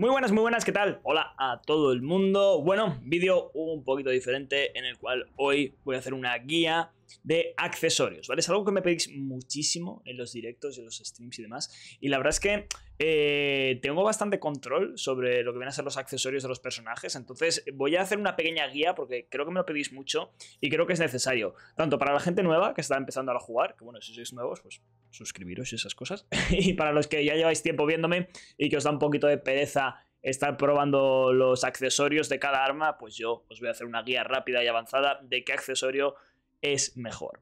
Muy buenas, muy buenas, ¿qué tal? Hola a todo el mundo. Bueno, vídeo un poquito diferente en el cual hoy voy a hacer una guía de accesorios, ¿vale? Es algo que me pedís muchísimo en los directos y en los streams y demás. Y la verdad es que eh, tengo bastante control sobre lo que van a ser los accesorios de los personajes. Entonces voy a hacer una pequeña guía porque creo que me lo pedís mucho y creo que es necesario. Tanto para la gente nueva que está empezando a jugar, que bueno, si sois nuevos, pues suscribiros y esas cosas. y para los que ya lleváis tiempo viéndome y que os da un poquito de pereza estar probando los accesorios de cada arma, pues yo os voy a hacer una guía rápida y avanzada de qué accesorio es mejor.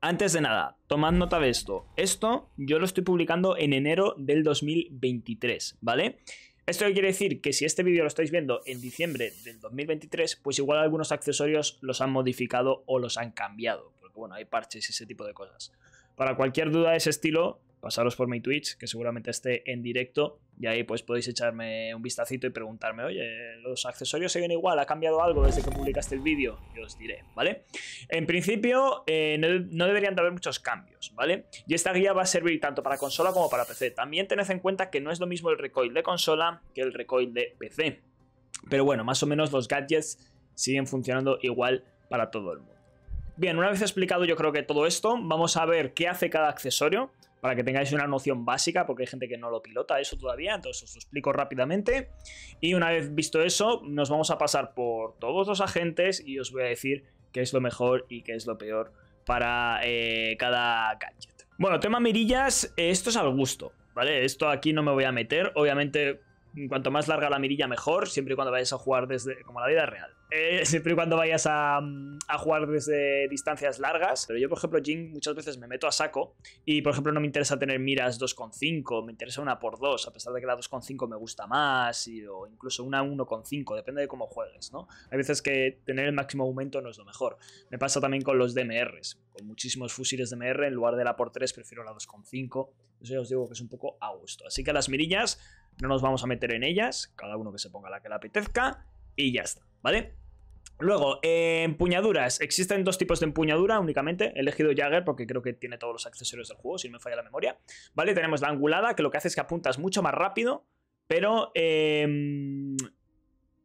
Antes de nada, tomad nota de esto. Esto yo lo estoy publicando en enero del 2023, ¿vale? Esto quiere decir que si este vídeo lo estáis viendo en diciembre del 2023, pues igual algunos accesorios los han modificado o los han cambiado, porque bueno, hay parches y ese tipo de cosas. Para cualquier duda de ese estilo, pasaros por mi Twitch, que seguramente esté en directo, y ahí pues podéis echarme un vistacito y preguntarme, oye, ¿los accesorios siguen igual? ¿Ha cambiado algo desde que publicaste el vídeo? Yo os diré, ¿vale? En principio, eh, no, no, deberían de haber muchos cambios, ¿vale? Y esta guía va a servir tanto para consola como para PC. También tened en cuenta que no es lo mismo el recoil de consola que el recoil de PC. Pero bueno, más o menos los gadgets siguen funcionando igual para todo el mundo. Bien, una vez explicado yo creo que todo esto, vamos a ver qué hace cada accesorio para que tengáis una noción básica, porque hay gente que no lo pilota eso todavía, entonces os lo explico rápidamente. Y una vez visto eso, nos vamos a pasar por todos los agentes y os voy a decir qué es lo mejor y qué es lo peor para eh, cada gadget. Bueno, tema mirillas, eh, esto es al gusto, ¿vale? Esto aquí no me voy a meter, obviamente cuanto más larga la mirilla mejor, siempre y cuando vayas a jugar desde, como la vida real, eh, siempre y cuando vayas mm, a, jugar desde distancias largas, pero yo por ejemplo Jin muchas veces me meto a saco y por ejemplo no me interesa tener miras 2.5, me interesa una por 2, a pesar de que la 2.5 me gusta más, o incluso una 1.5, depende de cómo juegues, ¿no? Hay veces que tener el máximo aumento no es lo mejor, me pasa también con los DMRs, con muchísimos fusiles DMR, en lugar de la por 3 prefiero la 2.5, eso ya os digo que es un poco a gusto, así que las mirillas no nos vamos a meter en ellas, cada uno que se ponga la que le apetezca y ya está, ¿vale? Luego, eh, empuñaduras. Existen dos tipos de empuñadura únicamente. He elegido Jagger porque creo que tiene todos los accesorios del juego, si no me falla la memoria. ¿Vale? Tenemos la angulada, que lo que hace es que apuntas mucho más rápido, pero, em,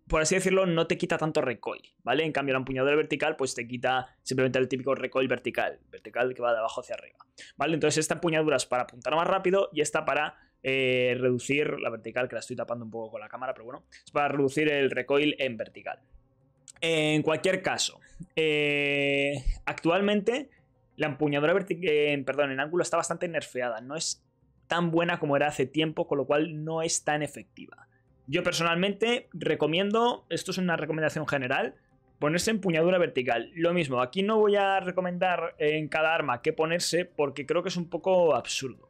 por así decirlo, no te quita tanto recoil, ¿vale? En cambio, la empuñadura vertical, pues te quita simplemente el típico recoil vertical, vertical que va de abajo hacia arriba, ¿vale? Entonces, esta empuñadura es para apuntar más rápido y esta para eh, reducir la vertical, que la estoy tapando un poco con la cámara, pero bueno, es para reducir el recoil en vertical. En cualquier caso, eh, actualmente la empuñadura vertical, eh, perdón, en ángulo está bastante nerfeada, no es tan buena como era hace tiempo, con lo cual no es tan efectiva. Yo personalmente recomiendo, esto es una recomendación general, ponerse empuñadura vertical. Lo mismo, aquí no voy a recomendar en cada arma que ponerse porque creo que es un poco absurdo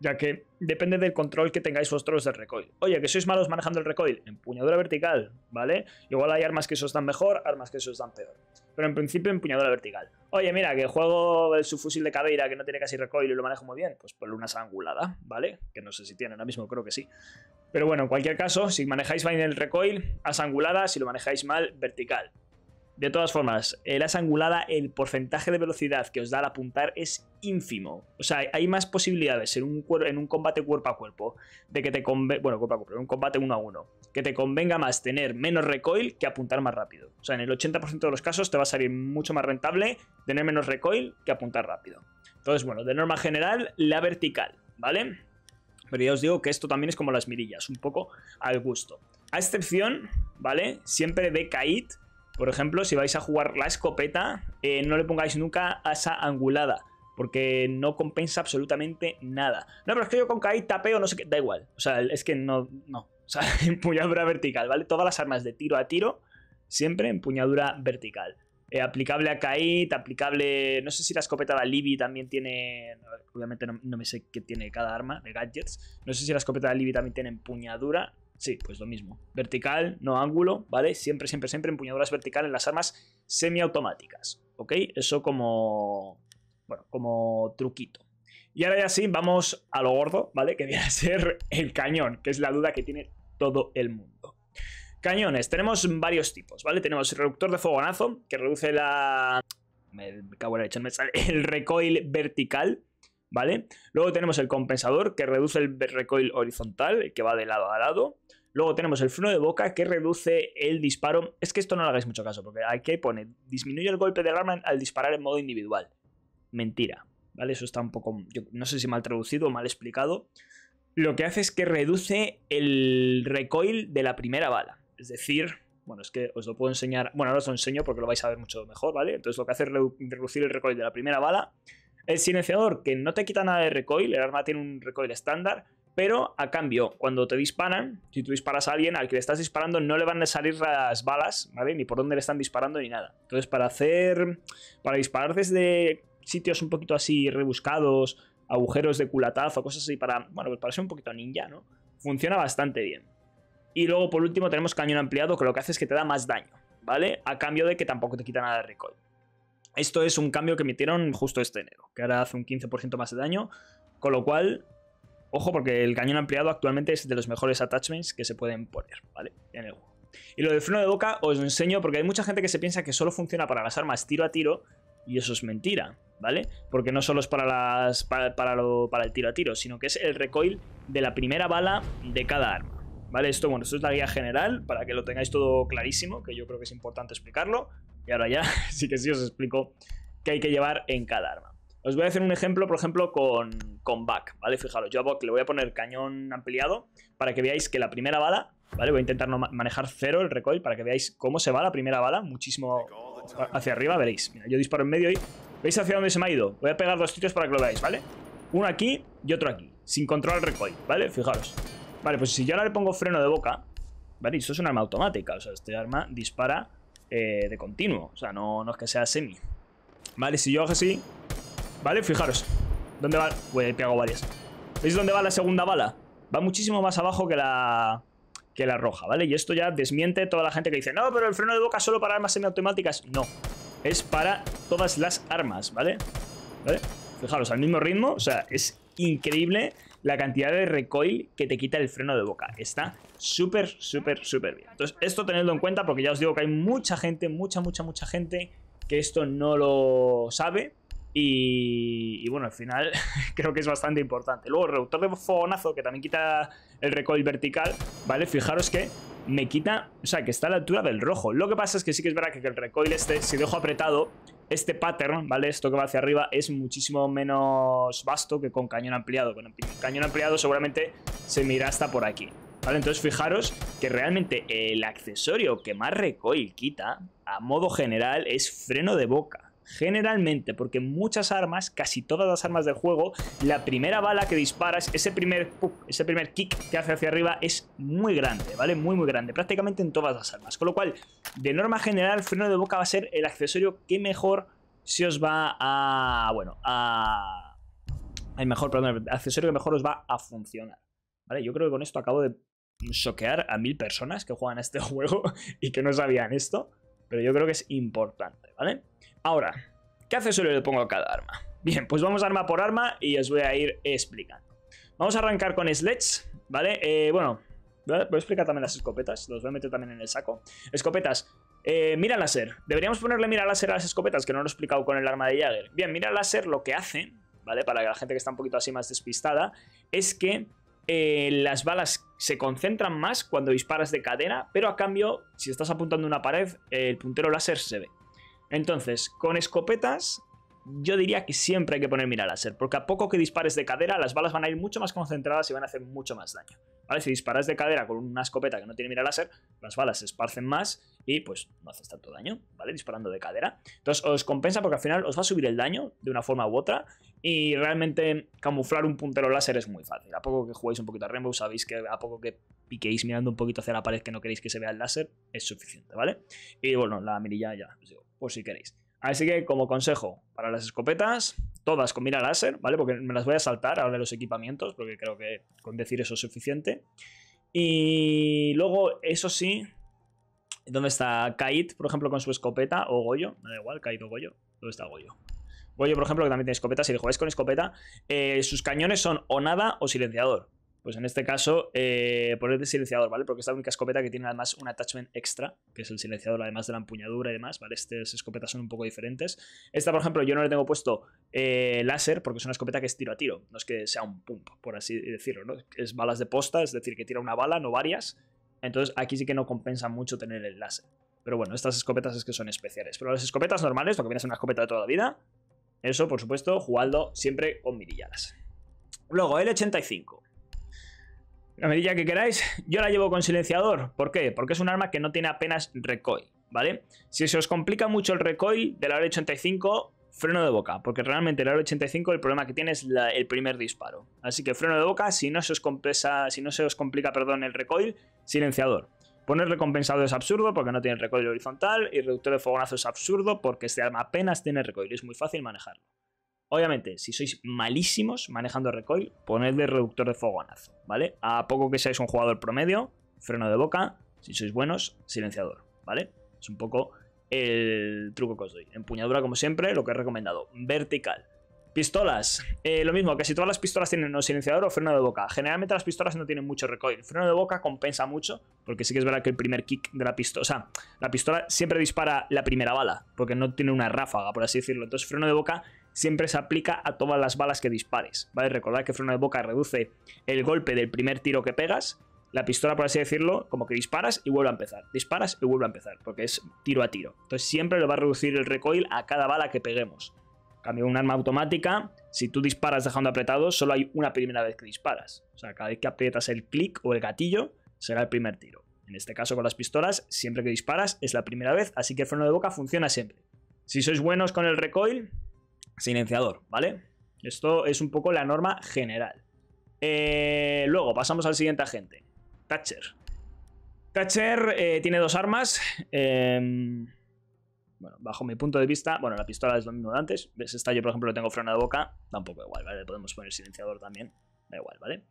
ya que depende del control que tengáis vosotros del recoil. Oye, que sois malos manejando el recoil, empuñadura vertical, ¿vale? Igual hay armas que eso os dan mejor, armas que eso os dan peor. Pero en principio, empuñadura vertical. Oye, mira, que juego el subfusil de cadera que no tiene casi recoil y lo manejo muy bien, pues por una angulada, ¿vale? Que no sé si tiene, ahora mismo creo que sí. Pero bueno, en cualquier caso, si manejáis bien el recoil, asangulada, si lo manejáis mal, vertical. De todas formas, eh, la angulada, el porcentaje de velocidad que os da al apuntar es ínfimo. O sea, hay más posibilidades en un, en un combate cuerpo a cuerpo de que te convenga. Bueno, en un combate uno a uno. Que te convenga más tener menos recoil que apuntar más rápido. O sea, en el 80% de los casos te va a salir mucho más rentable tener menos recoil que apuntar rápido. Entonces, bueno, de norma general, la vertical, ¿vale? Pero ya os digo que esto también es como las mirillas, un poco al gusto. A excepción, ¿vale? Siempre de Kait por ejemplo, si vais a jugar la escopeta, eh, no le pongáis nunca asa angulada, porque no compensa absolutamente nada. No, pero es que yo con Kaid tapeo, no sé qué, da igual. O sea, es que no, no. O sea, empuñadura vertical, ¿vale? Todas las armas de tiro a tiro, siempre empuñadura vertical. Eh, aplicable a Kaid, aplicable... No sé si la escopeta de Libby también tiene... Obviamente no, no, me sé qué tiene cada arma de gadgets. No sé si la escopeta de Libby también tiene empuñadura. Sí, pues lo mismo. Vertical, no ángulo, ¿vale? Siempre, siempre, siempre empuñaduras vertical en las armas semiautomáticas, ¿ok? Eso como, bueno, como truquito. Y ahora ya sí, vamos a lo gordo, ¿vale? Que viene a ser el cañón, que es la duda que tiene todo el mundo. Cañones, tenemos varios tipos, ¿vale? Tenemos reductor de fogonazo, que reduce la... Me cago en la sale el recoil vertical, ¿vale? Luego tenemos el compensador que reduce el recoil horizontal, que va de lado a lado. Luego tenemos el freno de boca que reduce el disparo. Es que esto no le hagáis mucho caso, porque aquí pone disminuye el golpe de arma al disparar en modo individual. Mentira, ¿vale? Eso está un poco, no sé si mal traducido o mal explicado. Lo que hace es que reduce el recoil de la primera bala. Es decir, bueno, es que os lo puedo enseñar. Bueno, ahora os lo enseño porque lo vais a ver mucho mejor, ¿vale? Entonces lo que hace es reducir el recoil de la primera bala el silenciador, que no te quita nada de recoil, el arma tiene un recoil estándar, pero a cambio, cuando te disparan, si tú disparas a alguien al que le estás disparando, no le van a salir las balas, ¿vale? Ni por dónde le están disparando ni nada. Entonces, para hacer. Para disparar desde sitios un poquito así rebuscados, agujeros de culatazo, cosas así, para. Bueno, pues para ser un poquito ninja, ¿no? Funciona bastante bien. Y luego, por último, tenemos cañón ampliado, que lo que hace es que te da más daño, ¿vale? A cambio de que tampoco te quita nada de recoil. Esto es un cambio que emitieron justo este enero, que ahora hace un 15% más de daño, con lo cual, ojo, porque el cañón ampliado actualmente es de los mejores attachments que se pueden poner, ¿vale? Y lo del freno de boca os lo enseño porque hay mucha gente que se piensa que solo funciona para las armas tiro a tiro, y eso es mentira, ¿vale? Porque no solo es para, las, para, para el tiro a tiro, sino que es el recoil de la primera bala de cada arma. ¿Vale? Esto, bueno, esto es la guía general, para que lo tengáis todo clarísimo, que yo creo que es importante explicarlo. Y ahora ya sí que sí os explico qué hay que llevar en cada arma. Os voy a hacer un ejemplo, por ejemplo, con, con ¿vale? Fijaros, yo a le voy a poner cañón ampliado para que veáis que la primera bala, ¿vale? Voy a intentar manejar cero el recoil para que veáis cómo se va la primera bala, muchísimo hacia arriba, veréis. Mira, yo disparo en medio y veis hacia dónde se me ha ido. Voy a pegar dos tiros para que lo veáis, ¿vale? Uno aquí y otro aquí, sin controlar el recoil, ¿vale? Fijaros. Vale, pues si yo ahora le pongo freno de boca, ¿vale? Y esto es un arma automática, o sea, este arma dispara eh, de continuo. O sea, no, no es que sea semi. Vale, si yo hago así... Vale, fijaros. ¿Dónde va? Pues a pegado varias. ¿Veis dónde va la segunda bala? Va muchísimo más abajo que la que la roja, ¿vale? Y esto ya desmiente toda la gente que dice, no, pero el freno de boca solo para armas semiautomáticas. No, es para todas las armas, ¿vale? ¿Vale? Fijaros, al mismo ritmo, o sea, es increíble la cantidad de recoil que te quita el freno de boca. Está súper, súper, súper bien. Entonces, esto tenedlo en cuenta porque ya os digo que hay mucha gente, mucha, mucha, mucha gente que esto no lo sabe. Y, bueno, al final creo que es bastante importante. Luego, el reductor de fogonazo, que también quita el recoil vertical, ¿vale? Fijaros que me quita, o sea, que está a la altura del rojo. Lo que pasa es que sí que es verdad que el recoil este, si dejo apretado, este pattern, ¿vale? Esto que va hacia arriba es muchísimo menos vasto que con cañón ampliado. Con cañón ampliado seguramente se mira hasta por aquí. Vale, entonces fijaros que realmente el accesorio que más recoil quita, a modo general, es freno de boca. Generalmente, porque muchas armas, casi todas las armas del juego, la primera bala que disparas, ese primer, ese primer kick que hace hacia arriba es muy grande, ¿vale? Muy, muy grande, prácticamente en todas las armas. Con lo cual, de norma general, freno de boca va a ser el accesorio que mejor se os va a... bueno, a... El mejor, perdón, accesorio que mejor os va a funcionar. Vale, yo creo que con esto acabo de choquear a mil personas que juegan a este juego y que no sabían esto, pero yo creo que es importante, ¿vale? Ahora, ¿qué accesorio le pongo a cada arma? Bien, pues vamos arma por arma y os voy a ir explicando. Vamos a arrancar con Sledge, ¿vale? Eh, bueno, voy a explicar también las escopetas, los voy a meter también en el saco. Escopetas, eh, mira láser. Deberíamos ponerle mira láser a las escopetas, que no lo he explicado con el arma de Jagger. Bien, mira láser lo que hace, ¿vale? Para la gente que está un poquito así más despistada, es que eh, las balas se concentran más cuando disparas de cadera, pero a cambio, si estás apuntando una pared, el puntero láser se ve. Entonces, con escopetas, yo diría que siempre hay que poner mira láser, porque a poco que dispares de cadera, las balas van a ir mucho más concentradas y van a hacer mucho más daño. ¿Vale? Si disparas de cadera con una escopeta que no tiene mira láser, las balas se esparcen más y pues no haces tanto daño, ¿vale? Disparando de cadera. Entonces os compensa porque al final os va a subir el daño de una forma u otra y realmente camuflar un puntero láser es muy fácil. A poco que jugáis un poquito a Rainbow, sabéis que a poco que piquéis mirando un poquito hacia la pared que no queréis que se vea el láser, es suficiente, ¿vale? Y bueno, la mirilla ya, os digo, por si queréis. Así que como consejo para las escopetas, todas con mira láser, ¿vale? Porque me las voy a saltar ahora de los equipamientos, porque creo que con decir eso es suficiente. Y luego, eso sí, ¿dónde está Kait, por ejemplo, con su escopeta? O Goyo, me da igual, Kait o Goyo. ¿Dónde está Goyo? Oye, por ejemplo, que también tiene escopeta, si le jugáis con escopeta, eh, sus cañones son o nada o silenciador. Pues en este caso, eh, de silenciador, ¿vale? Porque es la única escopeta que tiene además un attachment extra, que es el silenciador, además de la empuñadura y demás, ¿vale? Estas escopetas son un poco diferentes. Esta, por ejemplo, yo no le tengo puesto eh, láser, porque es una escopeta que es tiro a tiro, no es que sea un pump, por así decirlo, ¿no? Es balas de posta, es decir, que tira una bala, no varias. Entonces aquí sí que no compensa mucho tener el láser. Pero bueno, estas escopetas es que son especiales. Pero las escopetas normales, lo que viene a ser una escopeta de toda la vida, eso, por supuesto, jugando siempre con mirilladas. Luego, el 85. La mirilla que queráis, yo la llevo con silenciador. ¿Por qué? Porque es un arma que no tiene apenas recoil, ¿vale? Si se os complica mucho el recoil de la R85, freno de boca, porque realmente la R85 el problema que tiene es el primer disparo. Así que freno de boca, si no se os, si no se os complica perdón, el recoil, silenciador. Poner recompensado es absurdo porque no tiene recoil horizontal y reductor de fogonazo es absurdo porque este arma apenas tiene recoil, es muy fácil manejarlo. Obviamente, si sois malísimos manejando recoil, ponedle reductor de fogonazo, ¿vale? A poco que seáis un jugador promedio, freno de boca, si sois buenos, silenciador, ¿vale? Es un poco el truco que os doy. Empuñadura, como siempre, lo que he recomendado, vertical. Pistolas. Eh, lo mismo, casi todas las pistolas tienen un silenciador o freno de boca. Generalmente las pistolas no tienen mucho recoil. freno de boca compensa mucho, porque sí que es verdad que el primer kick de la pistola... O sea, la pistola siempre dispara la primera bala, porque no tiene una ráfaga, por así decirlo. Entonces, freno de boca siempre se aplica a todas las balas que dispares. ¿Vale? Recordad que freno de boca reduce el golpe del primer tiro que pegas. La pistola, por así decirlo, como que disparas y vuelve a empezar. Disparas y vuelve a empezar, porque es tiro a tiro. Entonces siempre lo va a reducir el recoil a cada bala que peguemos. Cambio un arma automática, si tú disparas dejando apretado, solo hay una primera vez que disparas. O sea, cada vez que aprietas el clic o el gatillo, será el primer tiro. En este caso con las pistolas, siempre que disparas es la primera vez, así que el freno de boca funciona siempre. Si sois buenos con el recoil, silenciador, ¿vale? Esto es un poco la norma general. Eh, luego, pasamos al siguiente agente. Thatcher. Thatcher eh, tiene dos armas. Eh, bueno, bajo mi punto de vista, bueno, la pistola es lo mismo de antes. ¿Ves? Esta yo, por ejemplo, lo tengo frena de boca. Tampoco igual, ¿vale? Podemos poner silenciador también. Da igual, ¿vale?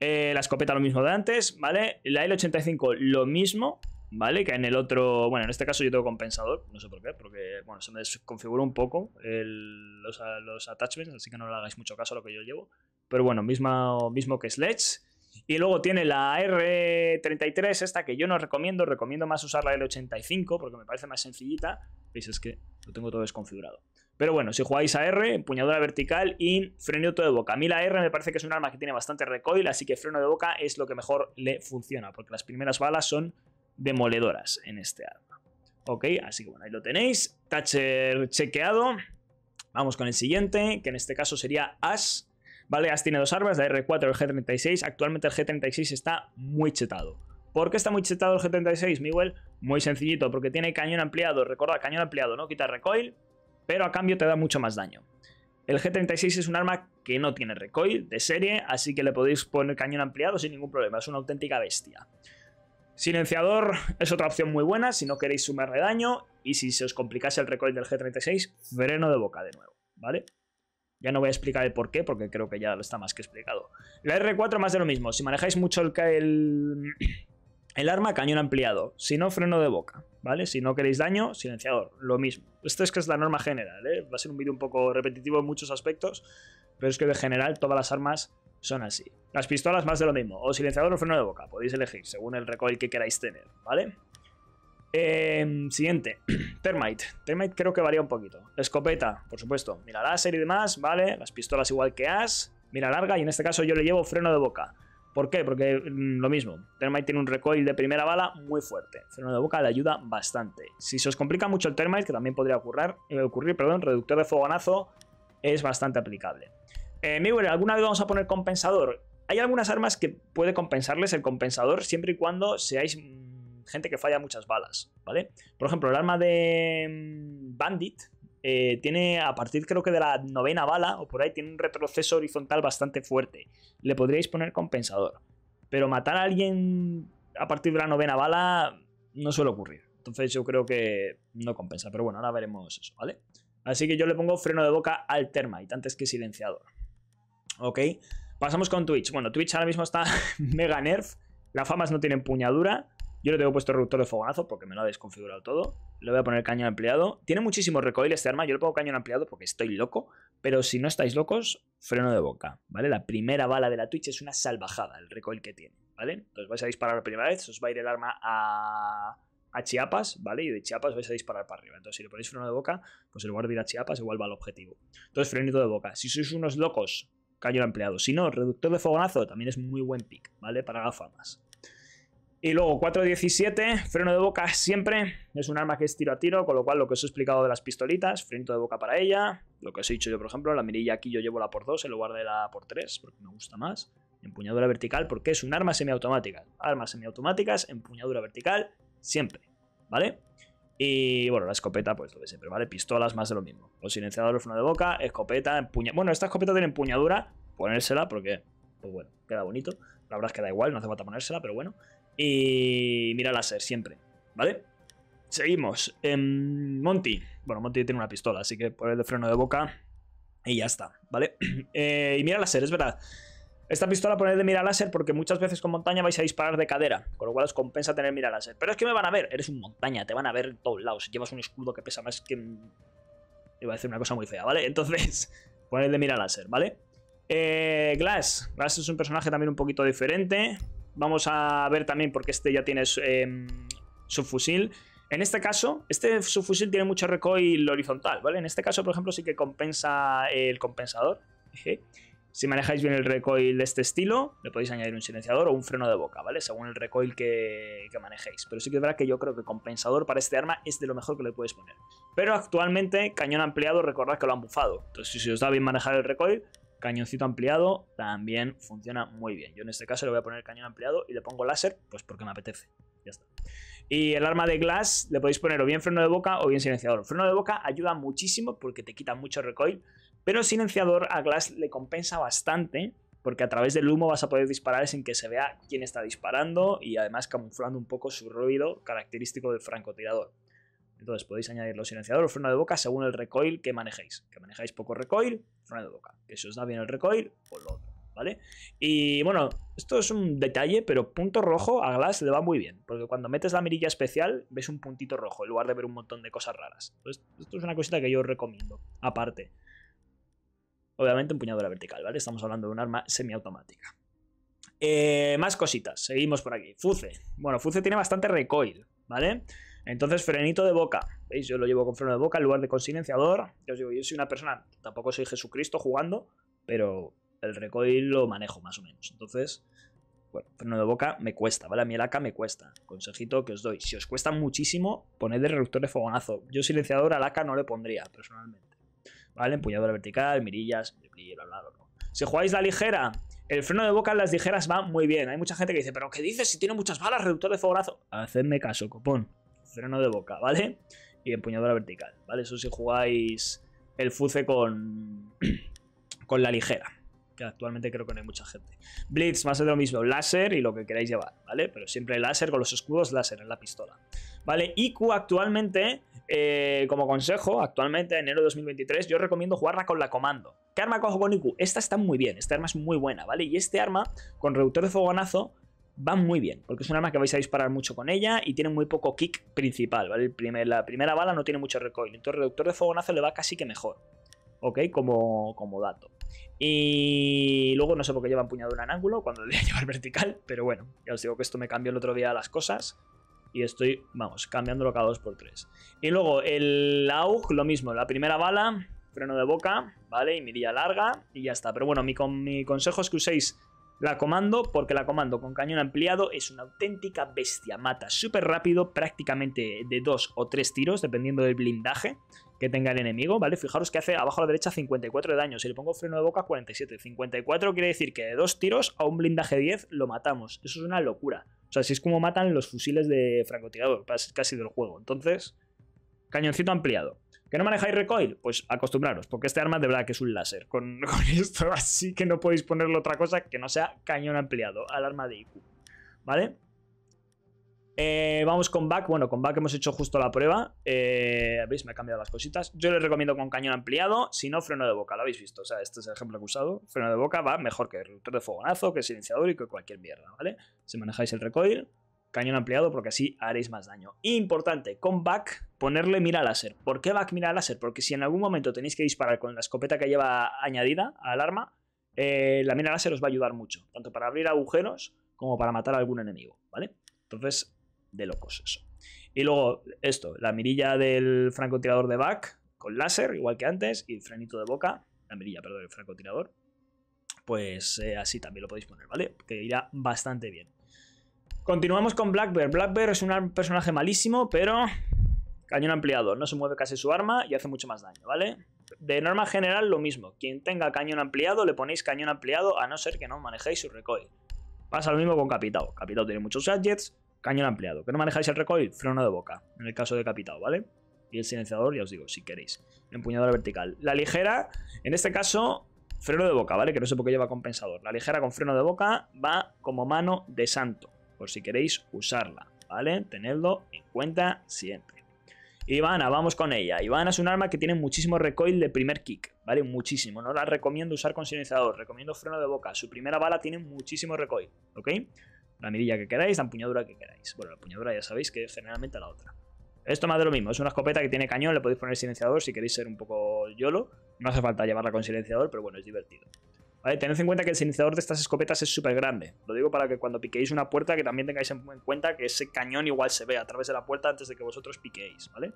Eh, la escopeta lo mismo de antes, ¿vale? La L85 lo mismo, ¿vale? Que en el otro... Bueno, en este caso yo tengo compensador, no sé por qué, porque, bueno, se me desconfiguró un poco los, attachments, así que no le hagáis mucho caso a lo que yo llevo. Pero bueno, mismo que Sledge. Y luego tiene la R33, esta que yo no recomiendo, recomiendo más usar la L85 porque me parece más sencillita. Veis, es que lo tengo todo desconfigurado. Pero bueno, si jugáis a R, empuñadora vertical y freno de boca. A mí la R me parece que es un arma que tiene bastante recoil, así que freno de boca es lo que mejor le funciona, porque las primeras balas son demoledoras en este arma. Ok, así que bueno, ahí lo tenéis. Thatcher chequeado. Vamos con el siguiente, que en este caso sería Ash. Vale, tiene dos armas, la R4 y el G36. Actualmente el G36 está muy chetado. ¿Por qué está muy chetado el G36, Miguel? Muy sencillito, porque tiene cañón ampliado. Recuerda, cañón ampliado, ¿no? Quita recoil, pero a cambio te da mucho más daño. El G36 es un arma que no tiene recoil de serie, así que le podéis poner cañón ampliado sin ningún problema. Es una auténtica bestia. Silenciador es otra opción muy buena si no queréis sumarle daño y si se os complicase el recoil del G36, freno de boca de nuevo, ¿vale? Ya no voy a explicar el por qué, porque creo que ya lo está más que explicado. La R4 más de lo mismo. Si manejáis mucho el, arma, cañón ampliado. Si no, freno de boca. ¿Vale? Si no queréis daño, silenciador. Lo mismo. Esto es que es la norma general. ¿eh? Va a ser un vídeo un poco repetitivo en muchos aspectos, pero es que de general todas las armas son así. Las pistolas más de lo mismo. O silenciador o freno de boca. Podéis elegir según el recoil que queráis tener. ¿Vale? Em, siguiente, Termite. Termite creo que varía un poquito. escopeta, por supuesto. Mira láser y demás, ¿vale? Las pistolas igual que As. Mira larga y en este caso yo le llevo freno de boca. ¿Por qué? Porque mm, lo mismo, Termite tiene un recoil de primera bala muy fuerte. Freno de boca le ayuda bastante. Si se os complica mucho el Termite, que también podría eh, ocurrir, perdón, reductor de fogonazo es bastante aplicable. Eh, ¿alguna vez vamos a poner compensador? Hay algunas armas que puede compensarles el compensador siempre y cuando seáis gente que falla muchas balas, ¿vale? Por ejemplo, el arma de mm, Bandit eh, tiene, a partir creo que de la novena bala o por ahí, tiene un retroceso horizontal bastante fuerte. Le podríais poner compensador. Pero matar a alguien a partir de la novena bala no suele ocurrir. Entonces yo creo que no compensa. Pero bueno, ahora veremos eso, ¿vale? Así que yo le pongo freno de boca al termite antes que silenciador. ¿Ok? Pasamos con Twitch. Bueno, Twitch ahora mismo está mega nerf. Las famas no tienen puñadura. Yo le tengo puesto reductor de fogonazo porque me lo ha desconfigurado todo. Le voy a poner cañón ampliado. Tiene muchísimo recoil este arma. Yo le pongo cañón ampliado porque estoy loco. Pero si no estáis locos, freno de boca, ¿vale? La primera bala de la Twitch es una salvajada, el recoil que tiene, ¿vale? Entonces vais a disparar la primera vez, os va a ir el arma a, a Chiapas, ¿vale? Y de Chiapas vais a disparar para arriba. Entonces si le ponéis freno de boca, pues el lugar de ir a Chiapas igual va al objetivo. Entonces frenito de boca. Si sois unos locos, cañón ampliado. Si no, reductor de fogonazo también es muy buen pick, ¿vale? Para más y luego 4.17, freno de boca siempre, es un arma que es tiro a tiro, con lo cual lo que os he explicado de las pistolitas, freno de boca para ella, lo que os he dicho yo por ejemplo, la mirilla aquí yo llevo la por 2 en lugar de la por 3, porque me gusta más, empuñadura vertical porque es un arma semiautomática, armas semiautomáticas, empuñadura vertical, siempre, ¿vale? Y bueno, la escopeta, pues lo de siempre, ¿vale? Pistolas, más de lo mismo. Los silenciadores, freno de boca, escopeta, empuñadura. Bueno, esta escopeta tiene empuñadura, ponérsela porque, pues bueno, queda bonito. La verdad es que da igual, no hace falta ponérsela, pero bueno. Y mira láser siempre, ¿vale? Seguimos. Em, Monty. Bueno, Monty tiene una pistola, así que por el freno de boca y ya está, ¿vale? Eh, y mira láser, es verdad. Esta pistola poner de mira láser porque muchas veces con montaña vais a disparar de cadera, con lo cual os compensa tener mira láser. Pero es que me van a ver, eres un montaña, te van a ver en todos lados. Llevas un escudo que pesa más que... va a hacer una cosa muy fea, ¿vale? Entonces, poned de mira láser, ¿vale? Eh, Glass. Glass es un personaje también un poquito diferente. Vamos a ver también, porque este ya tiene su em, fusil En este caso, este fusil tiene mucho recoil horizontal, ¿vale? En este caso, por ejemplo, sí que compensa el compensador. ¿eh? Si manejáis bien el recoil de este estilo, le podéis añadir un silenciador o un freno de boca, ¿vale? Según el recoil que, que, manejéis. Pero sí que es verdad que yo creo que compensador para este arma es de lo mejor que le puedes poner. Pero actualmente, cañón ampliado, recordad que lo han bufado. Entonces, si os da bien manejar el recoil, Cañoncito ampliado también funciona muy bien. Yo en este caso le voy a poner cañón ampliado y le pongo láser, pues porque me apetece. Ya está. Y el arma de Glass le podéis poner o bien freno de boca o bien silenciador. Freno de boca ayuda muchísimo porque te quita mucho recoil, pero silenciador a Glass le compensa bastante porque a través del humo vas a poder disparar sin que se vea quién está disparando y además camuflando un poco su ruido característico del francotirador. Entonces podéis añadirlo silenciador o freno de boca según el recoil que manejéis. Que manejáis poco recoil, que se os da bien el recoil, pues lo otro. ¿Vale? Y bueno, esto es un detalle, pero punto rojo a Glass le va muy bien, porque cuando metes la mirilla especial ves un puntito rojo en lugar de ver un montón de cosas raras. esto es una cosita que yo os recomiendo, aparte. Obviamente un puñadora vertical, ¿vale? Estamos hablando de un arma semiautomática. Eh, más cositas, seguimos por aquí. Fuce. Bueno, Fuce tiene bastante recoil, ¿vale? Entonces, frenito de boca. ¿Veis? Yo lo llevo con freno de boca en lugar de con silenciador. Yo os digo, yo soy una persona, tampoco soy Jesucristo jugando, pero el recoil lo manejo más o menos. Entonces, bueno, freno de boca me cuesta, ¿vale? A mí el AK me cuesta. Consejito que os doy. Si os cuesta muchísimo, poned el reductor de fogonazo. Yo silenciador al AK no le pondría, personalmente. ¿Vale? Empuñadora vertical, mirillas, bla, bla, bla, bla. Si jugáis la ligera, el freno de boca en las ligeras va muy bien. Hay mucha gente que dice, pero ¿qué dices si tiene muchas balas, reductor de fogonazo? Hacedme caso, copón freno de boca, ¿vale? Y empuñadora vertical, ¿vale? Eso si jugáis el fuce con, con la ligera. Que actualmente creo que no hay mucha gente. Blitz, más de lo mismo, láser y lo que queráis llevar, ¿vale? Pero siempre láser con los escudos, láser en la pistola, ¿vale? IQ actualmente, eh, como consejo, actualmente, enero de 2023, yo recomiendo jugarla con la comando. ¿Qué arma cojo con IQ? Esta está muy bien, esta arma es muy buena, ¿vale? Y este arma, con reductor de fogonazo, van muy bien, porque es un arma que vais a disparar mucho con ella y tiene muy poco kick principal, ¿vale? la primera bala no tiene mucho recoil, entonces el reductor de fogonazo le va casi que mejor, ¿ok? Como, como dato. Y luego no sé por qué lleva empuñado en ángulo cuando debería llevar vertical, pero bueno, ya os digo que esto me cambió el otro día las cosas y estoy, vamos, cambiándolo cada 2x3. Y luego el AUG, lo mismo, la primera bala, freno de boca, ¿vale? Y mirilla larga y ya está. Pero bueno, con, mi consejo es que uséis la comando porque la comando con cañón ampliado es una auténtica bestia, mata súper rápido, prácticamente de dos o tres tiros, dependiendo del blindaje que tenga el enemigo, ¿vale? Fijaros que hace abajo a la derecha 54 de daño, si le pongo freno de boca 47, 54 quiere decir que de dos tiros a un blindaje 10 lo matamos, eso es una locura, o sea, así es como matan los fusiles de francotirador, casi del juego, entonces, cañoncito ampliado. ¿Que no manejáis recoil? Pues acostumbraros, porque este arma de verdad que es un láser con, esto, así que no podéis ponerle otra cosa que no sea cañón ampliado al arma de IQ. ¿Vale? Eh, vamos con back. Bueno, con back hemos hecho justo la prueba. Eh, ¿Veis? Me ha cambiado las cositas. Yo les recomiendo con cañón ampliado. Si no, freno de boca. Lo habéis visto. O sea, este es el ejemplo que he usado. Freno de boca va mejor que el reductor de fogonazo, que el silenciador y que cualquier mierda, ¿vale? Si manejáis el recoil cañón ampliado porque así haréis más daño. Importante, con back ponerle mira láser. ¿Por qué back mira láser? Porque si en algún momento tenéis que disparar con la escopeta que lleva añadida al arma, eh, la mira láser os va a ayudar mucho, tanto para abrir agujeros como para matar a algún enemigo, ¿vale? Entonces, de locos eso. Y luego esto, la mirilla del francotirador de back con láser, igual que antes, y frenito de boca, la mirilla, perdón, el francotirador, pues eh, así también lo podéis poner, ¿vale? Que irá bastante bien. Continuamos con Black Bear. es un personaje malísimo, pero cañón ampliado. No se mueve casi su arma y hace mucho más daño, ¿vale? De norma general, lo mismo. Quien tenga cañón ampliado, le ponéis cañón ampliado, a no ser que no manejéis su recoil. Pasa lo mismo con Capitao. Capitao tiene muchos gadgets, cañón ampliado. Que no manejáis el recoil, freno de boca, en el caso de Capitao, ¿vale? Y el silenciador, ya os digo, si queréis. Empuñadora vertical. La ligera, en este caso, freno de boca, ¿vale? Que no sé por qué lleva compensador. La ligera con freno de boca va como mano de santo por si queréis usarla, ¿vale? Tenedlo en cuenta siempre. Ivana, vamos con ella. Ivana es un arma que tiene muchísimo recoil de primer kick, ¿vale? Muchísimo. No la recomiendo usar con silenciador, recomiendo freno de boca. Su primera bala tiene muchísimo recoil, ¿ok? La mirilla que queráis, la empuñadura que queráis. Bueno, la empuñadura ya sabéis que es generalmente la otra. Esto más de lo mismo, es una escopeta que tiene cañón, le podéis poner silenciador si queréis ser un poco yolo. No hace falta llevarla con silenciador, pero bueno, es divertido. Tened en cuenta que el silenciador de estas escopetas es súper grande. Lo digo para que cuando piquéis una puerta, que también tengáis en cuenta que ese cañón igual se ve a través de la puerta antes de que vosotros piquéis, ¿vale?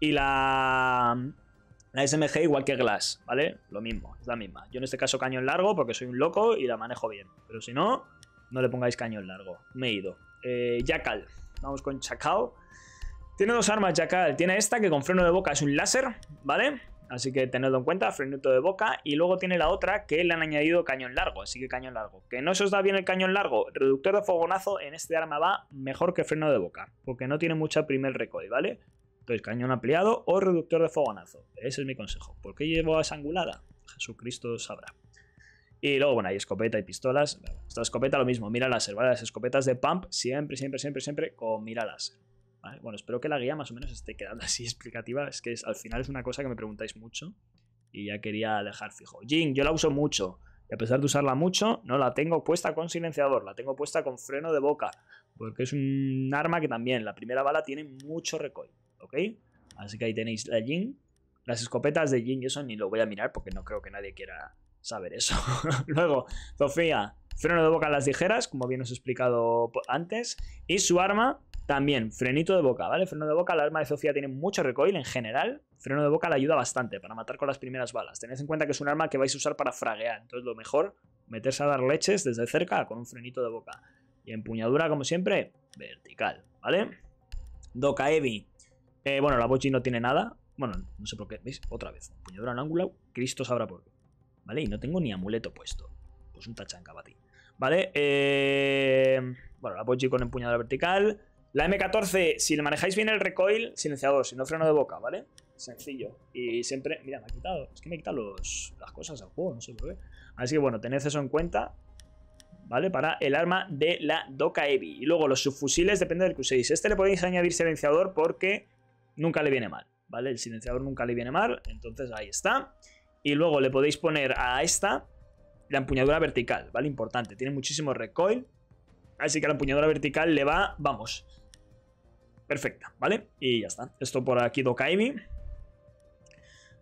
Y la, SMG igual que Glass, ¿vale? Lo mismo, es la misma. Yo en este caso cañón largo porque soy un loco y la manejo bien. Pero si no, no le pongáis cañón largo. Me he ido. Eh, Vamos con Chacao. Tiene dos armas, Jackal. Tiene esta que con freno de boca es un láser, ¿vale? así que tenedlo en cuenta, frenito de boca, y luego tiene la otra que le han añadido cañón largo, así que cañón largo. Que no se os da bien el cañón largo, reductor de fogonazo en este arma va mejor que freno de boca, porque no tiene mucha primer recoil, ¿vale? Entonces cañón ampliado o reductor de fogonazo, ese es mi consejo. ¿Por qué llevo esa angulada? Jesucristo sabrá. Y luego, bueno, hay escopeta y pistolas. Esta escopeta lo mismo, mira láser, ¿vale? Las escopetas de pump siempre, siempre, siempre, siempre con mira láser. Bueno, espero que la guía más o menos esté quedando así explicativa. Es que al final es una cosa que me preguntáis mucho y ya quería dejar fijo. Jin, yo la uso mucho. Y a pesar de usarla mucho, no la tengo puesta con silenciador, la tengo puesta con freno de boca. Porque es un arma que también, la primera bala tiene mucho recoil, ¿ok? Así que ahí tenéis la Jin. Las escopetas de Jin, yo eso ni lo voy a mirar porque no creo que nadie quiera saber eso. Luego, Sofía, freno de boca en las ligeras, como bien os he explicado antes. Y su arma, también, frenito de boca, ¿vale? Freno de boca, la arma de Sofía tiene mucho recoil en general. Freno de boca le ayuda bastante para matar con las primeras balas. Tened en cuenta que es un arma que vais a usar para fraguear. Entonces, lo mejor, meterse a dar leches desde cerca con un frenito de boca. Y empuñadura, como siempre, vertical, ¿vale? Doca Evi. Eh, bueno, la Bochi no tiene nada. Bueno, no sé por qué. ¿Veis? Otra vez. Empuñadura en ángulo. Cristo sabrá por qué. ¿Vale? Y no tengo ni amuleto puesto. Pues un tachanca para ti. ¿Vale? Eh... Bueno, la Bochi con empuñadura vertical. La M14, si le manejáis bien el recoil, silenciador, si no freno de boca, ¿vale? Sencillo. Y siempre... Mira, me ha quitado... Es que me ha quitado las cosas al juego, no sé por qué. Así que bueno, tened eso en cuenta. ¿Vale? Para el arma de la Doca Evi. Y luego los subfusiles, depende del que uséis. Este le podéis añadir silenciador porque nunca le viene mal. ¿Vale? El silenciador nunca le viene mal. Entonces ahí está. Y luego le podéis poner a esta la empuñadura vertical, ¿vale? Importante. Tiene muchísimo recoil. Así que la empuñadura vertical le va, vamos, perfecta, ¿vale? Y ya está. Esto por aquí Dokaimi.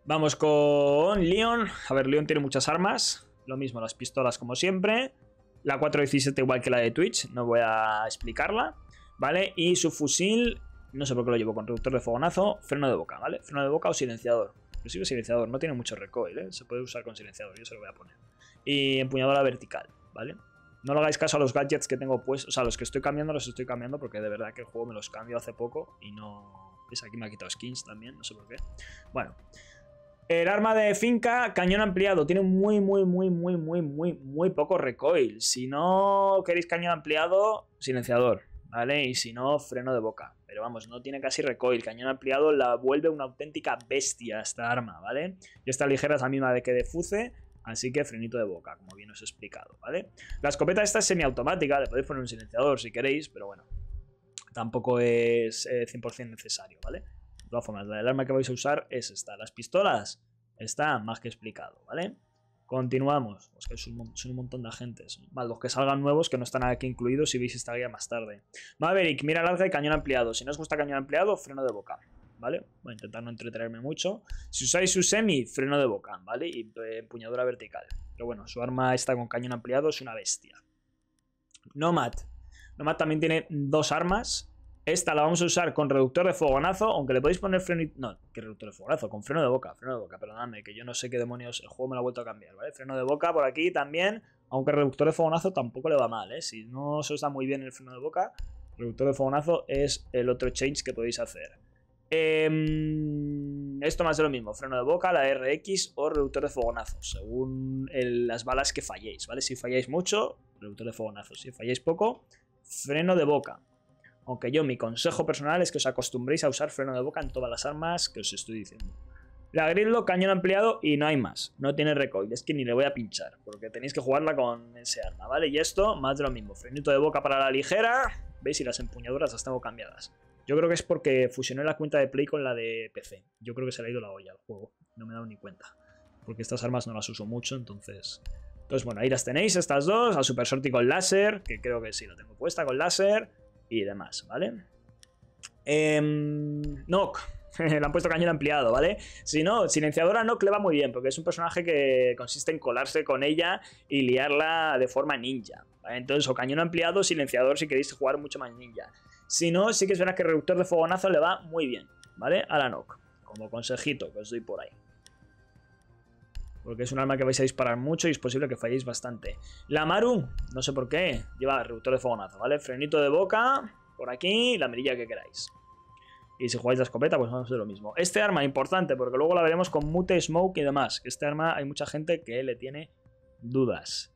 Vamos con Leon. A ver, Leon tiene muchas armas. Lo mismo, las pistolas como siempre. La 417 igual que la de Twitch, no voy a explicarla. ¿Vale? Y su fusil, no sé por qué lo llevo con reductor de fogonazo, freno de boca, ¿vale? Freno de boca o silenciador. Inclusive silenciador, no tiene mucho recoil, ¿eh? Se puede usar con silenciador, yo se lo voy a poner. Y empuñadora vertical, ¿vale? No le hagáis caso a los gadgets que tengo puestos, o sea, los que estoy cambiando los estoy cambiando porque de verdad que el juego me los cambio hace poco y no... es Aquí me ha quitado skins también, no sé por qué. Bueno. El arma de finca, cañón ampliado, tiene muy, muy, muy, muy, muy, muy, muy poco recoil. Si no queréis cañón ampliado, silenciador, ¿vale? Y si no, freno de boca. Pero vamos, no tiene casi recoil. Cañón ampliado la vuelve una auténtica bestia esta arma, ¿vale? Y esta ligera es la misma de que de Así que frenito de boca, como bien os he explicado, ¿vale? La escopeta esta es semiautomática, le podéis poner un silenciador si queréis, pero bueno, tampoco es 100% eh, necesario, ¿vale? De todas formas, la arma que vais a usar es esta. Las pistolas, está más que explicado, ¿vale? Continuamos, es pues que son un, montón de agentes. Vale, los que salgan nuevos que no están aquí incluidos si veis esta guía más tarde. Maverick, mira larga y cañón ampliado. Si no os gusta cañón ampliado, freno de boca. ¿vale? Voy a intentar no entretenerme mucho. Si usáis su semi, freno de boca, ¿vale? Y eh, empuñadura vertical. Pero bueno, su arma está con cañón ampliado, es una bestia. Nomad. Nomad también tiene dos armas. Esta la vamos a usar con reductor de fogonazo, aunque le podéis poner freno... Y... No, que reductor de fogonazo, con freno de boca, freno de boca, perdonadme, que yo no sé qué demonios... El juego me lo ha vuelto a cambiar, ¿vale? Freno de boca por aquí también, aunque reductor de fogonazo tampoco le va mal, ¿eh? Si no se os da muy bien el freno de boca, reductor de fogonazo es el otro change que podéis hacer. Em, esto más de lo mismo, freno de boca, la RX o reductor de fogonazos según las balas que falléis, ¿vale? Si falláis mucho, reductor de fogonazos si falláis poco, freno de boca. Aunque yo mi consejo personal es que os acostumbréis a usar freno de boca en todas las armas que os estoy diciendo. La Grillo, cañón ampliado y no hay más. No tiene recoil, es que ni le voy a pinchar, porque tenéis que jugarla con ese arma, ¿vale? Y esto, más de lo mismo. Frenito de boca para la ligera. ¿Veis? Y las empuñaduras las tengo cambiadas. Yo creo que es porque fusioné la cuenta de Play con la de PC. Yo creo que se le ha ido la olla al juego. No me he dado ni cuenta. Porque estas armas no las uso mucho, entonces... Entonces, bueno, ahí las tenéis, estas dos. Al Super Sorti con láser, que creo que sí, lo tengo puesta con láser. Y demás, ¿vale? Em, Nock. le han puesto cañón ampliado, ¿vale? Si no, silenciadora no le va muy bien, porque es un personaje que consiste en colarse con ella y liarla de forma ninja. Entonces, o cañón ampliado, silenciador si queréis jugar mucho más ninja. Si no, sí que es verdad que el reductor de fogonazo le va muy bien, ¿vale? A la NOC, como consejito que os doy por ahí. Porque es un arma que vais a disparar mucho y es posible que falléis bastante. La Maru, no sé por qué, lleva reductor de fogonazo, ¿vale? Frenito de boca, por aquí, la mirilla que queráis. Y si jugáis la escopeta, pues vamos a hacer lo mismo. Este arma, importante, porque luego la veremos con mute, smoke y demás. Este arma hay mucha gente que le tiene dudas.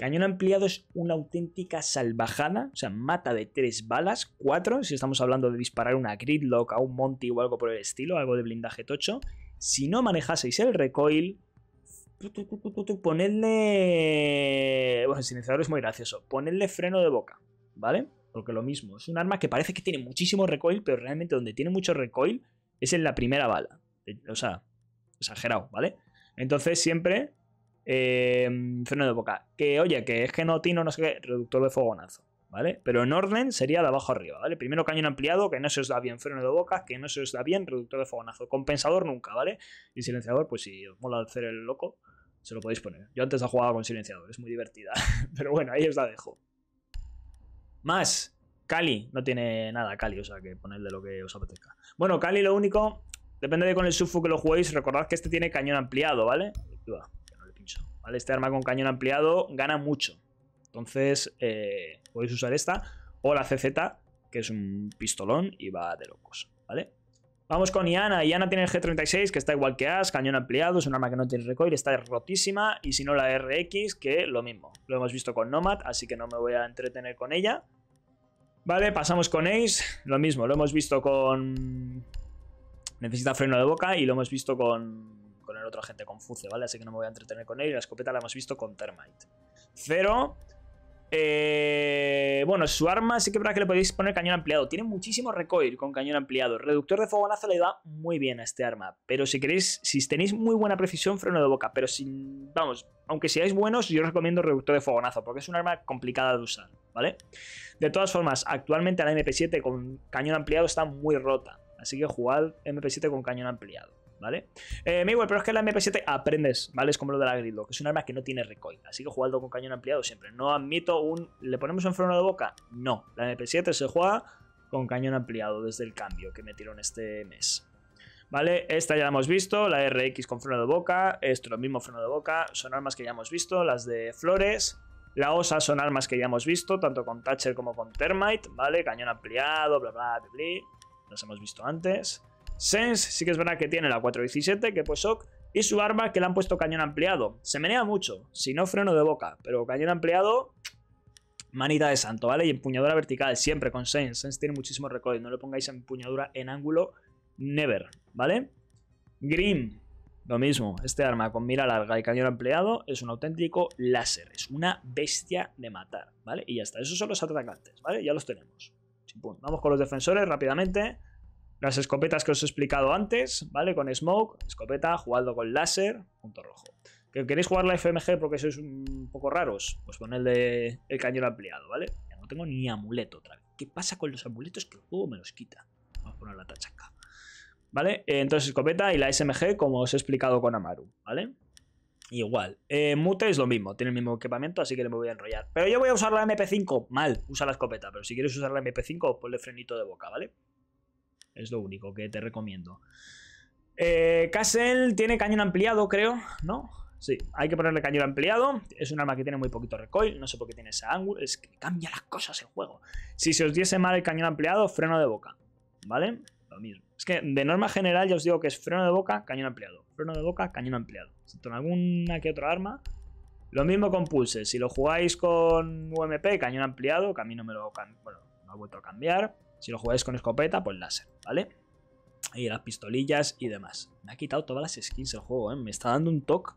Cañón ampliado es una auténtica salvajada, o sea, mata de tres balas, cuatro, si estamos hablando de disparar una gridlock a un monty o algo por el estilo, algo de blindaje tocho. Si no manejaseis el recoil, ponedle... Bueno, el silenciador es muy gracioso, ponedle freno de boca, ¿vale? Porque lo mismo, es un arma que parece que tiene muchísimo recoil, pero realmente donde tiene mucho recoil es en la primera bala. Eh, o sea, exagerado, ¿vale? Entonces siempre Em, freno de boca. Que oye, que es genotino, no sé qué, reductor de fogonazo. ¿Vale? Pero en orden sería de abajo arriba, ¿vale? Primero cañón ampliado, que no se os da bien freno de boca, que no se os da bien reductor de fogonazo. Compensador nunca, ¿vale? Y silenciador, pues si os mola hacer el loco, se lo podéis poner. Yo antes he jugado con silenciador, es muy divertida. Pero bueno, ahí os la dejo. Más. Cali, no tiene nada Cali, o sea que ponerle lo que os apetezca. Bueno, Cali lo único, depende de con el sufu que lo juguéis, recordad que este tiene cañón ampliado, ¿vale? ¿vale? Este arma con cañón ampliado gana mucho. Entonces, eh, podéis usar esta o la CZ, que es un pistolón y va de locos, ¿vale? Vamos con Iana. Iana tiene el G36, que está igual que As, cañón ampliado, es un arma que no tiene recoil, está rotísima. Y si no, la RX, que lo mismo. Lo hemos visto con Nomad, así que no me voy a entretener con ella. Vale, pasamos con Ace. Lo mismo, lo hemos visto con... Necesita freno de boca y lo hemos visto con con otro agente Confucio, ¿vale? Así que no me voy a entretener con él y la escopeta la hemos visto con Termite. Cero. Eh, bueno, su arma sí que es que le podéis poner cañón ampliado. Tiene muchísimo recoil con cañón ampliado. Reductor de fogonazo le va muy bien a este arma. Pero si queréis, si tenéis muy buena precisión, freno de boca. Pero si, vamos, aunque seáis buenos, yo os recomiendo reductor de fogonazo. Porque es un arma complicada de usar, ¿vale? De todas formas, actualmente la MP7 con cañón ampliado está muy rota. Así que jugad MP7 con cañón ampliado. ¿vale? Eh, igual, pero es que la MP7 aprendes, ¿vale? Es como lo de la Gridlock, es un arma que no tiene recoil, así que jugando con cañón ampliado siempre. No admito un... ¿Le ponemos un freno de boca? No, la MP7 se juega con cañón ampliado desde el cambio que metieron este mes. ¿Vale? Esta ya la hemos visto, la RX con freno de boca, esto lo mismo freno de boca, son armas que ya hemos visto, las de Flores, la OSA son armas que ya hemos visto, tanto con Thatcher como con Termite, ¿vale? Cañón ampliado, bla, bla, bla, bla, las hemos visto antes. Sense sí que es verdad que tiene la 417, que pues shock y su arma que le han puesto cañón ampliado. Se menea mucho, si no freno de boca, pero cañón ampliado, manita de santo, ¿vale? Y empuñadura vertical, siempre con Sense. Sense tiene muchísimo recoil, no le pongáis empuñadura en ángulo, never, ¿vale? Grim, lo mismo, este arma con mira larga y cañón ampliado es un auténtico láser, es una bestia de matar, ¿vale? Y ya está, esos son los atacantes, ¿vale? Ya los tenemos. Vamos con los defensores rápidamente. Las escopetas que os he explicado antes, ¿vale? Con smoke, escopeta, jugando con láser, punto rojo. ¿Que queréis jugar la FMG porque sois un poco raros? Pues ponedle el cañón ampliado, ¿vale? Ya no tengo ni amuleto otra vez. ¿Qué pasa con los amuletos? Que el juego me los quita. Vamos a poner la tachaca. ¿Vale? Eh, entonces escopeta y la SMG como os he explicado con Amaru, ¿vale? Igual. Eh, mute es lo mismo, tiene el mismo equipamiento, así que le voy a enrollar. Pero yo voy a usar la MP5. Mal, usa la escopeta, pero si quieres usar la MP5, ponle frenito de boca, ¿vale? Es lo único que te recomiendo. Eh, tiene cañón ampliado, creo, ¿no? Sí, hay que ponerle cañón ampliado. Es un arma que tiene muy poquito recoil. No sé por qué tiene ese ángulo. Es que cambia las cosas el juego. Si se os diese mal el cañón ampliado, freno de boca. ¿Vale? Lo mismo. Es que de norma general ya os digo que es freno de boca, cañón ampliado. Freno de boca, cañón ampliado. si en alguna que otra arma. Lo mismo con Pulse, Si lo jugáis con UMP, cañón ampliado, que a mí no me lo, bueno, me ha vuelto a cambiar. Si lo jugáis con escopeta, pues láser, ¿vale? Y las pistolillas y demás. Me ha quitado todas las skins el juego, ¿eh? Me está dando un toque,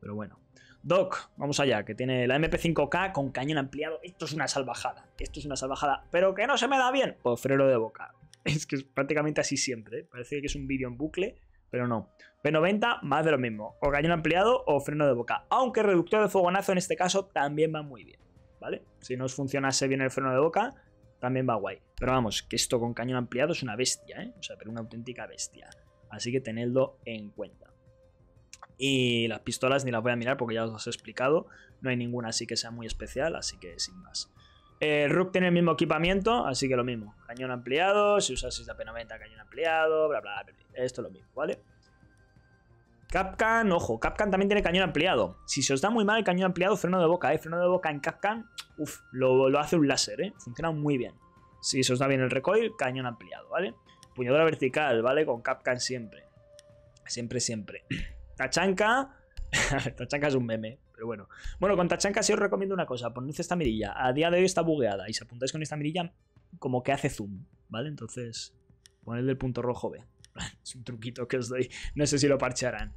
pero bueno. Doc, vamos allá, que tiene la MP5K con cañón ampliado. Esto es una salvajada, esto es una salvajada. ¿Pero que no se me da bien? Pues freno de boca. Es que es prácticamente así siempre, ¿eh? Parece que es un vídeo en bucle, pero no. P90, más de lo mismo. O cañón ampliado o freno de boca. Aunque el reductor de fogonazo en este caso también va muy bien, ¿vale? Si no os funcionase bien el freno de boca, también va guay. Pero vamos, que esto con cañón ampliado es una bestia, ¿eh? O sea, pero una auténtica bestia. Así que tenedlo en cuenta. Y las pistolas ni las voy a mirar porque ya os he explicado. No hay ninguna así que sea muy especial, así que sin más. Eh, Rook tiene el mismo equipamiento, así que lo mismo. Cañón ampliado, si usas la P90, cañón ampliado, bla, bla, bla, Esto es lo mismo, ¿vale? Capcan, ojo, Capcan también tiene cañón ampliado. Si se os da muy mal el cañón ampliado, freno de boca, ¿eh? Freno de boca en Capcan, uff, lo, lo hace un láser, ¿eh? Funciona muy bien. Si se os da bien el recoil, cañón ampliado, ¿vale? Puñadora vertical, ¿vale? Con capcan siempre. Siempre, siempre. Tachanka. tachanca es un meme, pero bueno. Bueno, con tachanca sí os recomiendo una cosa. Poned esta mirilla. A día de hoy está bugueada y si apuntáis con esta mirilla, como que hace zoom, ¿vale? Entonces, poned el punto rojo B. es un truquito que os doy. No sé si lo parcharán.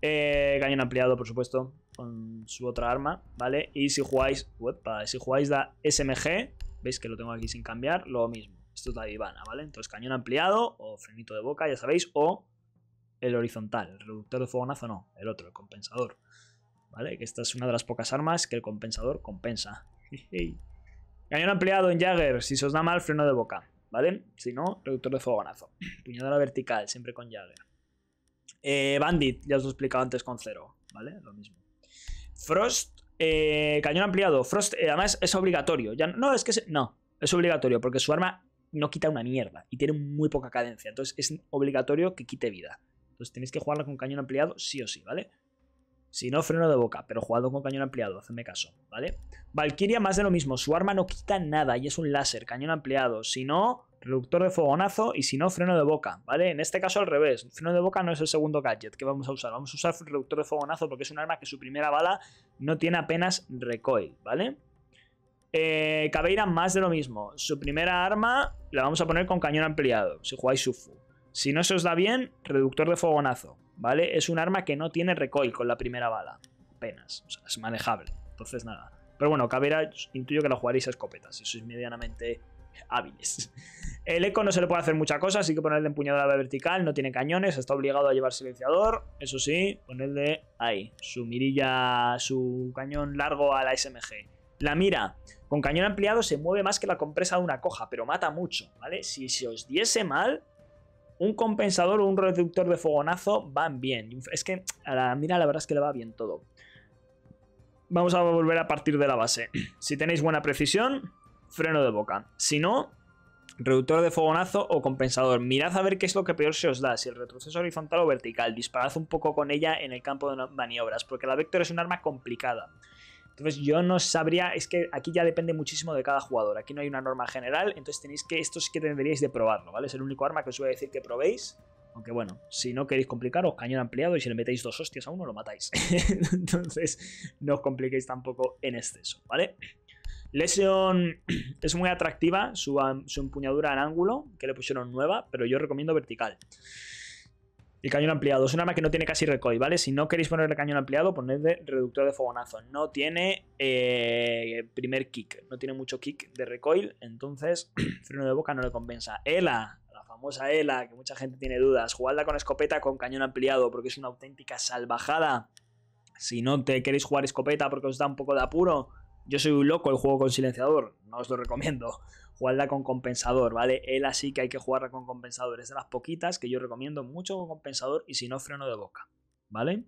Eh, cañón ampliado, por supuesto, con su otra arma, ¿vale? Y si jugáis, uepa, si jugáis da SMG, veis que lo tengo aquí sin cambiar, lo mismo. Esto es la divana, ¿vale? Entonces cañón ampliado o frenito de boca, ya sabéis, o el horizontal, el reductor de fogonazo no, el otro, el compensador. ¿Vale? Que esta es una de las pocas armas que el compensador compensa. cañón ampliado en Jagger, si se os da mal, freno de boca, ¿vale? Si no, reductor de fogonazo. Puñadora vertical, siempre con Jagger. Eh, Bandit, ya os lo he explicado antes con cero, ¿vale? Lo mismo. Frost, eh, cañón ampliado. Frost, eh, además es obligatorio. Ya, no, es que no, es obligatorio porque su arma no quita una mierda y tiene muy poca cadencia. Entonces es obligatorio que quite vida. Entonces tenéis que jugarla con cañón ampliado sí o sí, ¿vale? Si no, freno de boca, pero jugado con cañón ampliado, hacedme caso, ¿vale? Valkyria más de lo mismo, su arma no quita nada y es un láser, cañón ampliado. Si no, reductor de fogonazo y si no, freno de boca, ¿vale? En este caso al revés, freno de boca no es el segundo gadget que vamos a usar, vamos a usar reductor de fogonazo porque es un arma que su primera bala no tiene apenas recoil, ¿vale? Eh, más de lo mismo, su primera arma la vamos a poner con cañón ampliado, si jugáis Sufu. Si no se os da bien, reductor de fogonazo, ¿vale? Es un arma que no tiene recoil con la primera bala, apenas, o sea, es manejable, entonces nada. Pero bueno, cabeira, intuyo que la jugaréis a escopetas, si sois medianamente hábiles. El eco no se le puede hacer mucha cosa, así que ponerle empuñadura vertical, no tiene cañones, está obligado a llevar silenciador. Eso sí, ponerle ahí, su mirilla, su cañón largo a la SMG. La mira, con cañón ampliado se mueve más que la compresa de una coja, pero mata mucho, ¿vale? Si se os diese mal, un compensador o un reductor de fogonazo van bien. Es que a la mira la verdad es que le va bien todo. Vamos a volver a partir de la base. Si tenéis buena precisión, freno de boca. Si no, reductor de fogonazo o compensador. Mirad a ver qué es lo que peor se os da, si el retroceso horizontal o vertical. Disparad un poco con ella en el campo de maniobras, porque la Vector es un arma complicada. Entonces yo no sabría, es que aquí ya depende muchísimo de cada jugador, aquí no hay una norma general, entonces tenéis que, esto sí que tendríais de probarlo, ¿vale? Es el único arma que os voy a decir que probéis, aunque bueno, si no queréis complicaros, cañón ampliado y si le metéis dos hostias a uno lo matáis. entonces no os compliquéis tampoco en exceso, ¿vale? Lesion es muy atractiva, su, empuñadura en ángulo, que le pusieron nueva, pero yo recomiendo vertical. El cañón ampliado. Es un arma que no tiene casi recoil, ¿vale? Si no queréis ponerle cañón ampliado, ponedle reductor de fogonazo. No tiene eh, primer kick. No tiene mucho kick de recoil. Entonces, freno de boca no le compensa. ELA, la famosa ELA, que mucha gente tiene dudas. Jugadla con escopeta con cañón ampliado, porque es una auténtica salvajada. Si no te queréis jugar escopeta porque os da un poco de apuro, yo soy un loco el juego con silenciador, no os lo recomiendo. Jugadla con compensador, ¿vale? Él así que hay que jugarla con compensador. Es de las poquitas que yo recomiendo mucho con compensador y si no, freno de boca, ¿vale?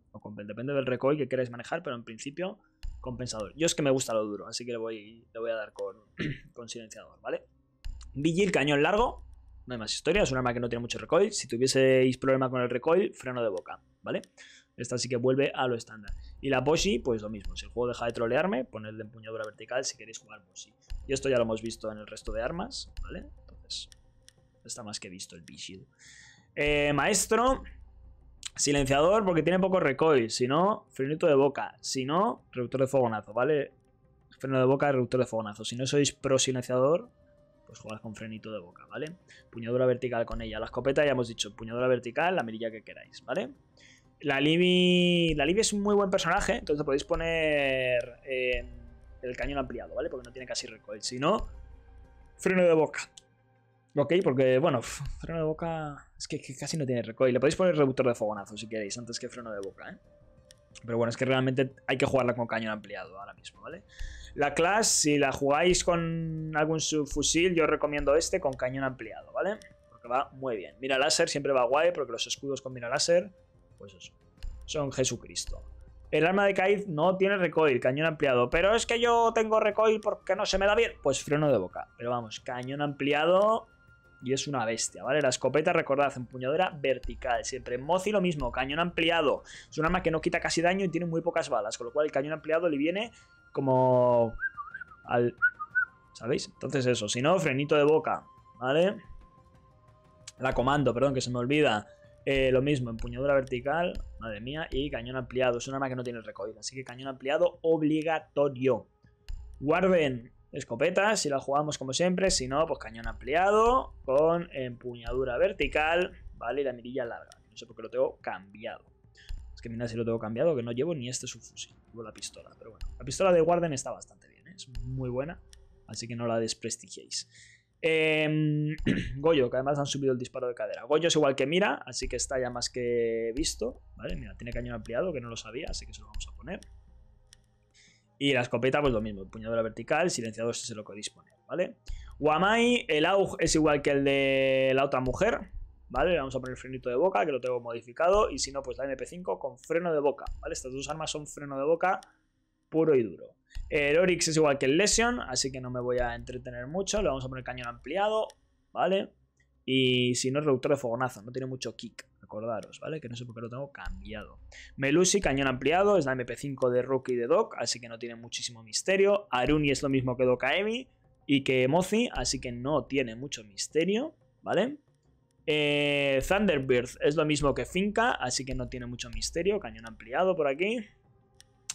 depende del recoil que queráis manejar, pero en principio, compensador. Yo es que me gusta lo duro, así que le voy, voy a dar con, silenciador, ¿vale? Vigil, cañón largo, no hay más historia, es un arma que no tiene mucho recoil. Si tuvieseis problema con el recoil, freno de boca, ¿vale? Esta sí que vuelve a lo estándar. Y la Boshi, pues lo mismo. Si el juego deja de trolearme, ponedle empuñadura vertical si queréis jugar Boshi. Y esto ya lo hemos visto en el resto de armas, ¿vale? Entonces, está más que visto el bichido. Eh, maestro, silenciador porque tiene poco recoil. Si no, frenito de boca. Si no, reductor de fogonazo, ¿vale? Freno de boca, reductor de fogonazo. Si no sois pro silenciador, pues jugad con frenito de boca, ¿vale? Puñadura vertical con ella. La escopeta ya hemos dicho, puñadura vertical, la mirilla que queráis, ¿vale? vale la Libby, la es un muy buen personaje, entonces podéis poner el cañón ampliado, ¿vale? Porque no tiene casi recoil. Si no, freno de boca. Ok, porque, bueno, freno de boca es que, casi no tiene recoil. Le podéis poner reductor de fogonazo si queréis, antes que freno de boca, ¿eh? Pero bueno, es que realmente hay que jugarla con cañón ampliado ahora mismo, ¿vale? La clase, si la jugáis con algún subfusil, yo recomiendo este con cañón ampliado, ¿vale? Porque va muy bien. Mira láser siempre va guay porque los escudos con mira láser pues son Jesucristo. El arma de Caid no tiene recoil, cañón ampliado. Pero es que yo tengo recoil porque no se me da bien. Pues freno de boca. Pero vamos, cañón ampliado y es una bestia, ¿vale? La escopeta, recordad, empuñadura vertical, siempre. Mozi lo mismo, cañón ampliado. Es un arma que no quita casi daño y tiene muy pocas balas, con lo cual el cañón ampliado le viene como al... ¿Sabéis? Entonces eso, si no, frenito de boca, ¿vale? La comando, perdón, que se me olvida. Eh, lo mismo, empuñadura vertical, madre mía, y cañón ampliado. Es un arma que no tiene recoil, así que cañón ampliado obligatorio. Warden, escopeta, si la jugamos como siempre, si no, pues cañón ampliado con empuñadura vertical, ¿vale? Y la mirilla larga. No sé por qué lo tengo cambiado. Es que mira si lo tengo cambiado, que no llevo ni este subfusil, llevo la pistola. Pero bueno, la pistola de Warden está bastante bien, ¿eh? es muy buena, así que no la desprestigiéis. Em, Goyo, que además han subido el disparo de cadera. Goyo es igual que Mira, así que está ya más que visto. ¿vale? Mira, tiene cañón ampliado, que no lo sabía, así que se lo vamos a poner. Y la escopeta, pues lo mismo, puñadora vertical, silenciador si es lo que dispone, ¿vale? Guamai, el AUG es igual que el de la otra mujer, ¿vale? Le vamos a poner frenito de boca, que lo tengo modificado, y si no, pues la MP5 con freno de boca, ¿vale? Estas dos armas son freno de boca puro y duro. El es igual que el Lesion, así que no me voy a entretener mucho. Le vamos a poner cañón ampliado, ¿vale? Y si no, es reductor de fogonazo, no tiene mucho kick, acordaros, ¿vale? Que no sé por qué lo tengo cambiado. Melusi, cañón ampliado, es la MP5 de Rookie y de Doc, así que no tiene muchísimo misterio. Aruni es lo mismo que Dokaemi y que Mozi, así que no tiene mucho misterio, ¿vale? Eh, Thunderbird es lo mismo que Finca, así que no tiene mucho misterio. Cañón ampliado por aquí.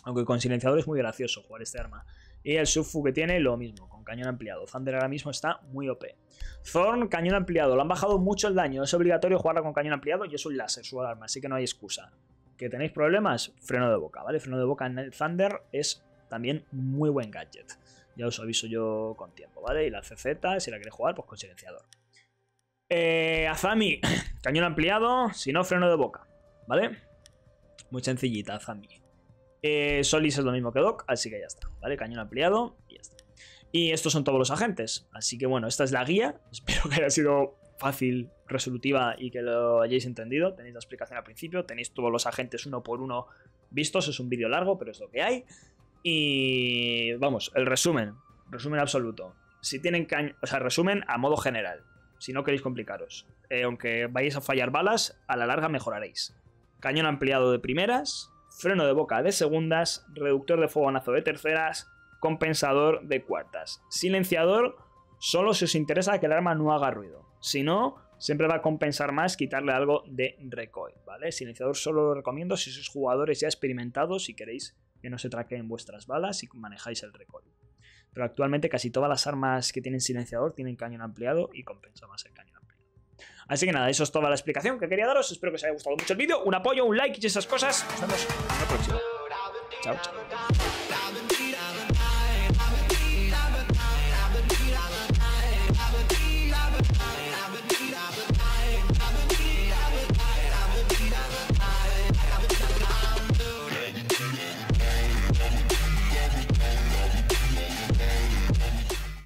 Aunque con silenciador es muy gracioso jugar este arma. Y el subfu que tiene, lo mismo, con cañón ampliado. Thunder ahora mismo está muy OP. Thorn, cañón ampliado. Lo han bajado mucho el daño. Es obligatorio jugarla con cañón ampliado y es un láser su arma así que no hay excusa. ¿Que tenéis problemas? Freno de boca, ¿vale? Freno de boca en el Thunder es también muy buen gadget. Ya os aviso yo con tiempo, ¿vale? Y la CZ, si la queréis jugar, pues con silenciador. Eh, Azami, cañón ampliado, si no, freno de boca, ¿vale? Muy sencillita, Azami. Eh, Solis es lo mismo que Doc, así que ya está. ¿Vale? Cañón ampliado y ya está. Y estos son todos los agentes. Así que bueno, esta es la guía. Espero que haya sido fácil, resolutiva y que lo hayáis entendido. Tenéis la explicación al principio, tenéis todos los agentes uno por uno vistos. Es un vídeo largo, pero es lo que hay. Y vamos, el resumen. Resumen absoluto. Si tienen cañón. O sea, resumen a modo general. Si no queréis complicaros. Eh, aunque vayáis a fallar balas, a la larga mejoraréis. Cañón ampliado de primeras freno de boca de segundas, reductor de fogonazo de terceras, compensador de cuartas. Silenciador solo si os interesa que el arma no haga ruido. Si no, siempre va a compensar más quitarle algo de recoil, ¿vale? Silenciador solo lo recomiendo si sois jugadores ya experimentados y queréis que no se traqueen vuestras balas y manejáis el recoil. Pero actualmente casi todas las armas que tienen silenciador tienen cañón ampliado y compensa más el cañón. Así que nada, eso es toda la explicación que quería daros. Espero que os haya gustado mucho el vídeo. Un apoyo, un like y esas cosas. Nos vemos en la próxima. Chao, chao.